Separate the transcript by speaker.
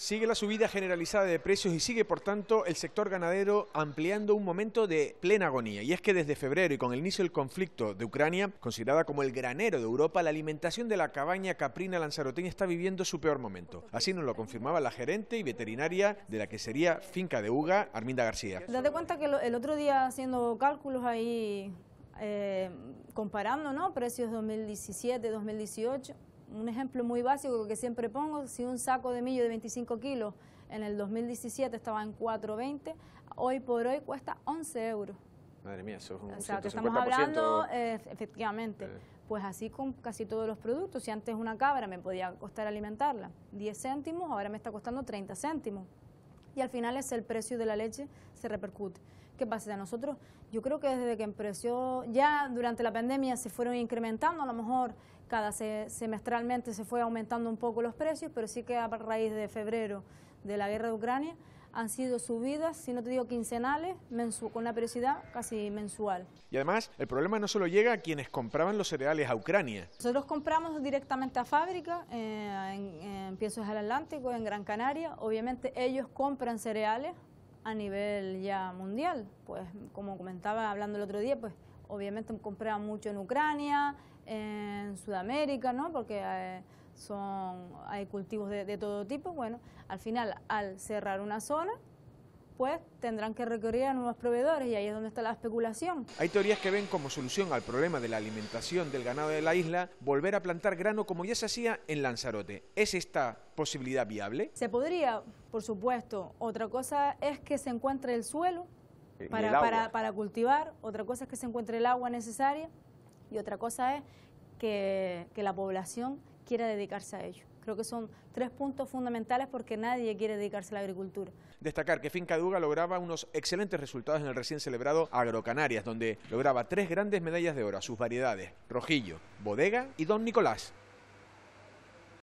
Speaker 1: Sigue la subida generalizada de precios y sigue, por tanto, el sector ganadero ampliando un momento de plena agonía. Y es que desde febrero y con el inicio del conflicto de Ucrania, considerada como el granero de Europa, la alimentación de la cabaña caprina lanzaroteña está viviendo su peor momento. Así nos lo confirmaba la gerente y veterinaria de la que sería Finca de Uga, Arminda García.
Speaker 2: Date cuenta que el otro día haciendo cálculos ahí, eh, comparando ¿no? precios 2017, 2018 un ejemplo muy básico que siempre pongo, si un saco de millo de 25 kilos en el 2017 estaba en 4.20, hoy por hoy cuesta 11 euros.
Speaker 1: Madre mía, eso es un O sea, estamos hablando,
Speaker 2: eh, efectivamente, eh. pues así con casi todos los productos. Si antes una cabra me podía costar alimentarla 10 céntimos, ahora me está costando 30 céntimos y al final es el precio de la leche se repercute. ¿Qué pasa? de Nosotros, yo creo que desde que empezó, ya durante la pandemia se fueron incrementando, a lo mejor cada semestralmente se fue aumentando un poco los precios, pero sí que a raíz de febrero de la guerra de Ucrania, han sido subidas, si no te digo quincenales, con una periodicidad casi mensual.
Speaker 1: Y además, el problema no solo llega a quienes compraban los cereales a Ucrania.
Speaker 2: Nosotros compramos directamente a fábrica, eh, en, en del Atlántico, en Gran Canaria. Obviamente ellos compran cereales a nivel ya mundial. Pues como comentaba hablando el otro día, pues obviamente compraban mucho en Ucrania, en Sudamérica, ¿no? Porque... Eh, son, hay cultivos de, todo tipo, bueno, al final al cerrar una zona, pues tendrán que recurrir a nuevos proveedores y ahí es donde está la especulación.
Speaker 1: Hay teorías que ven como solución al problema de la alimentación del ganado de la isla volver a plantar grano como ya se hacía en Lanzarote. ¿Es esta posibilidad viable?
Speaker 2: Se podría, por supuesto. Otra cosa es que se encuentre el suelo
Speaker 1: eh, para,
Speaker 2: cultivar, otra cosa es que se encuentre el agua necesaria y otra cosa es que, que, la población quiera dedicarse a ello. Creo que son tres puntos fundamentales porque nadie quiere dedicarse a la agricultura.
Speaker 1: Destacar que Finca Duga lograba unos excelentes resultados en el recién celebrado Agrocanarias, donde lograba tres grandes medallas de oro a sus variedades, Rojillo, Bodega y Don Nicolás.